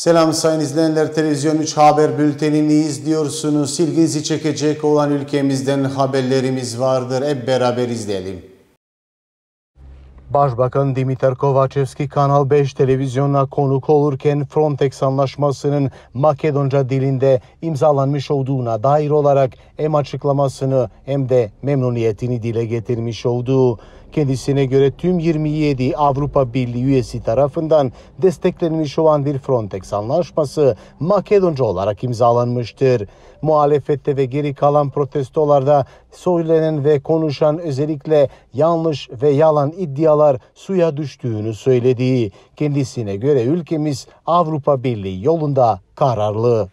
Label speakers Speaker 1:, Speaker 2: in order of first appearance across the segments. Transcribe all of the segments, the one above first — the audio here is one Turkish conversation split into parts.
Speaker 1: Selam sayın izleyenler. Televizyon 3 Haber Bülteni'ni izliyorsunuz. İlginizi çekecek olan ülkemizden haberlerimiz vardır. Hep beraber izleyelim. Başbakan Dimitar Kovacevski Kanal 5 televizyonuna konuk olurken Frontex anlaşmasının Makedonca dilinde imzalanmış olduğuna dair olarak hem açıklamasını hem de memnuniyetini dile getirmiş olduğu kendisine göre tüm 27 Avrupa Birliği üyesi tarafından desteklenmiş olan bir Frontex anlaşması Makedonca olarak imzalanmıştır. Muhalefette ve geri kalan protestolarda söylenen ve konuşan özellikle yanlış ve yalan iddialar suya düştüğünü söylediği kendisine göre ülkemiz Avrupa Birliği yolunda kararlı.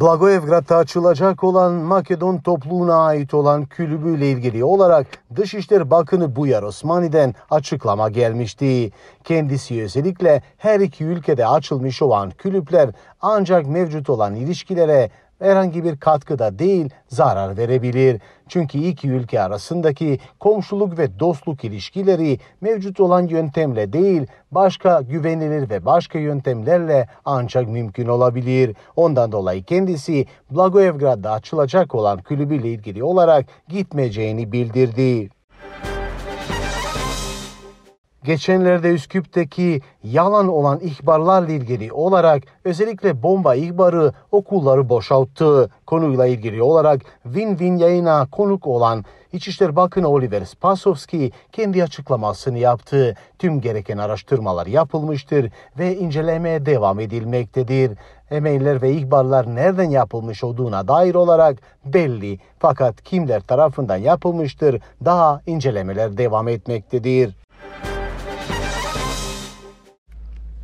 Speaker 1: Blagoevgrad'da açılacak olan Makedon topluluğuna ait olan kulübüyle ilgili olarak Dışişleri Bakanı Buyar Osmani'den açıklama gelmişti. Kendisi özellikle her iki ülkede açılmış olan kulüpler ancak mevcut olan ilişkilere herhangi bir katkıda değil zarar verebilir. Çünkü iki ülke arasındaki komşuluk ve dostluk ilişkileri mevcut olan yöntemle değil başka güvenilir ve başka yöntemlerle ancak mümkün olabilir. Ondan dolayı kendisi Blagoevgrad'da açılacak olan kulübüyle ilgili olarak gitmeyeceğini bildirdi. Thank you. Geçenlerde Üsküp'teki yalan olan ihbarlarla ilgili olarak özellikle bomba ihbarı okulları boşalttı. Konuyla ilgili olarak Win-Win yayına konuk olan İçişleri Bakanı Oliver Spasovski kendi açıklamasını yaptı. Tüm gereken araştırmalar yapılmıştır ve incelemeye devam edilmektedir. Emeyler ve ihbarlar nereden yapılmış olduğuna dair olarak belli fakat kimler tarafından yapılmıştır daha incelemeler devam etmektedir.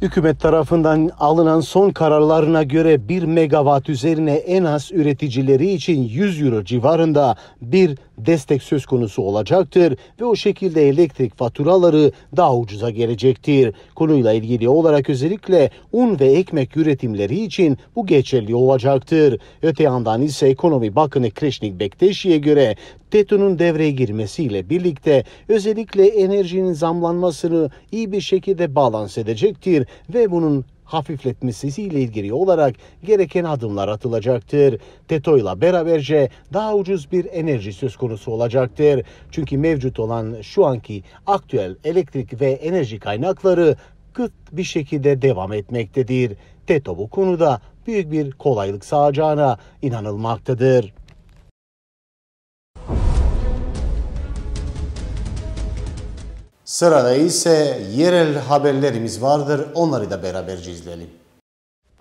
Speaker 1: Hükümet tarafından alınan son kararlarına göre 1 megawatt üzerine en az üreticileri için 100 euro civarında bir destek söz konusu olacaktır ve o şekilde elektrik faturaları daha ucuza gelecektir. Konuyla ilgili olarak özellikle un ve ekmek üretimleri için bu geçerli olacaktır. Öte yandan ise Ekonomi Bakanı Krishnik Bekteşi'ye göre TETO'nun devreye girmesiyle birlikte özellikle enerjinin zamlanmasını iyi bir şekilde balans edecektir ve bunun hafifletmesiyle ilgili olarak gereken adımlar atılacaktır. TETO ile beraberce daha ucuz bir enerji söz konusu olacaktır. Çünkü mevcut olan şu anki aktüel elektrik ve enerji kaynakları kıt bir şekilde devam etmektedir. TETO bu konuda büyük bir kolaylık sağacağına inanılmaktadır. Sırada ise yerel haberlerimiz vardır. Onları da beraberce izleyelim.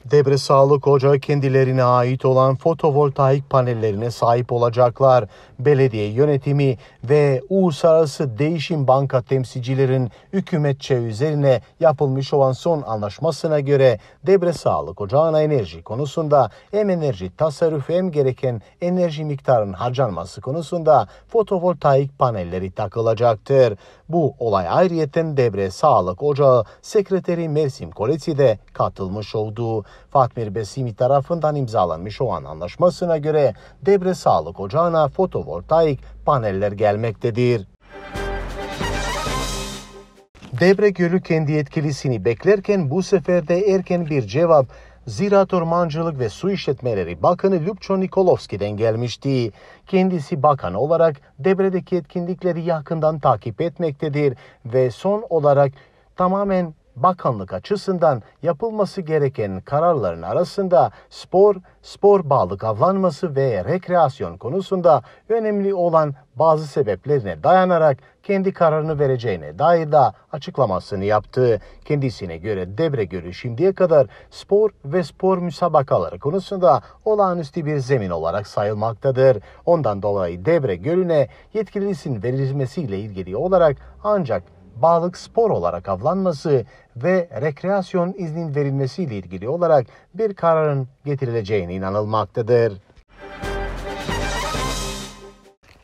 Speaker 1: Debre Sağlık Ocağı kendilerine ait olan fotovoltaik panellerine sahip olacaklar. Belediye yönetimi ve Uluslararası Değişim Banka temsilcilerin hükümetçe üzerine yapılmış olan son anlaşmasına göre Debre Sağlık Ocağı'na enerji konusunda hem enerji tasarrufu hem gereken enerji miktarının harcanması konusunda fotovoltaik panelleri takılacaktır. Bu olay ayrıyeten Debre Sağlık Ocağı Sekreteri Mersim Koleci de katılmış olduğu Fatmir Besimi tarafından imzalanmış olan anlaşmasına göre Debre Sağlık Ocağı'na fotovoltaik paneller gelmektedir. Debre Gölü kendi yetkilisini beklerken bu sefer de erken bir cevap Ziraat Ormancılık ve Su İşletmeleri Bakanı Lübço Nikolovski'den gelmişti. Kendisi bakan olarak Debre'deki etkinlikleri yakından takip etmektedir ve son olarak tamamen bakanlık açısından yapılması gereken kararların arasında spor, spor bağlı avlanması ve rekreasyon konusunda önemli olan bazı sebeplerine dayanarak kendi kararını vereceğine dair de açıklamasını yaptı. Kendisine göre Debre Gölü şimdiye kadar spor ve spor müsabakaları konusunda olağanüstü bir zemin olarak sayılmaktadır. Ondan dolayı Debre Gölü'ne yetkilisin verilmesiyle ilgili olarak ancak bağlık spor olarak avlanması ve rekreasyon iznin verilmesiyle ilgili olarak bir kararın getirileceğine inanılmaktadır.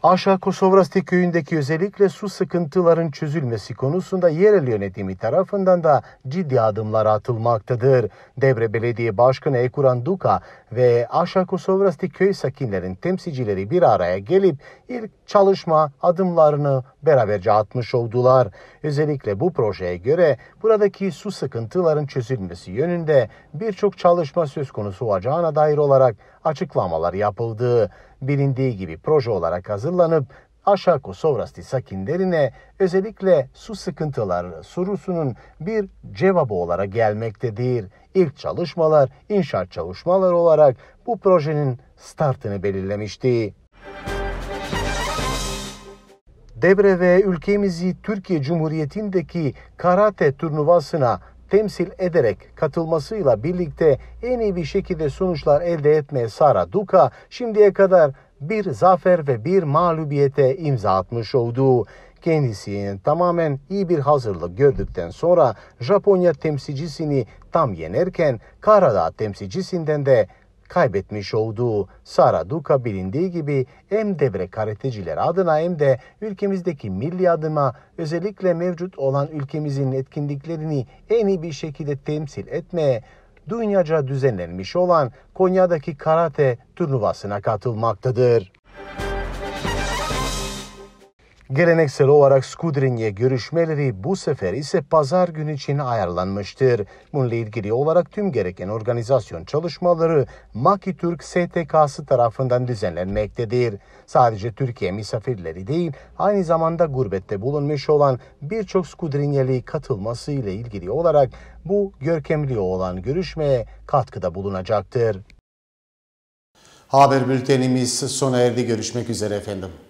Speaker 1: Aşağı Kosovrasti köyündeki özellikle su sıkıntıların çözülmesi konusunda yerel yönetimi tarafından da ciddi adımlar atılmaktadır. Debre Belediye Başkanı Ekuran Duka ve Aşağı Kosovrasti köy sakinlerin temsilcileri bir araya gelip ilk çalışma adımlarını beraberce atmış oldular. Özellikle bu projeye göre buradaki su sıkıntıların çözülmesi yönünde birçok çalışma söz konusu olacağına dair olarak açıklamalar yapıldı. Bilindiği gibi proje olarak hazırlanıp aşağı Kosovrasti sakinlerine özellikle su sıkıntıları sorusunun bir cevabı olarak gelmektedir. İlk çalışmalar inşaat çalışmaları olarak bu projenin startını belirlemişti. Debre ve ülkemizi Türkiye Cumhuriyeti'ndeki karate turnuvasına temsil ederek katılmasıyla birlikte en iyi bir şekilde sonuçlar elde etmeye Sara Duka şimdiye kadar bir zafer ve bir mağlubiyete imza atmış oldu. Kendisinin tamamen iyi bir hazırlık gördükten sonra Japonya temsilcisini tam yenerken Karadağ temsilcisinden de kaybetmiş olduğu Sara Duka bilindiği gibi hem devre karateciler adına hem de ülkemizdeki milli adıma özellikle mevcut olan ülkemizin etkinliklerini en iyi bir şekilde temsil etmeye dünyaca düzenlenmiş olan Konya'daki karate turnuvasına katılmaktadır. Geleneksel olarak Skudrinye görüşmeleri bu sefer ise pazar günü için ayarlanmıştır. Bununla ilgili olarak tüm gereken organizasyon çalışmaları Maki Türk STK'sı tarafından düzenlenmektedir. Sadece Türkiye misafirleri değil, aynı zamanda gurbette bulunmuş olan birçok Skudrinyeli katılması ile ilgili olarak bu görkemli olan görüşmeye katkıda bulunacaktır. Haber bültenimiz sona erdi. Görüşmek üzere efendim.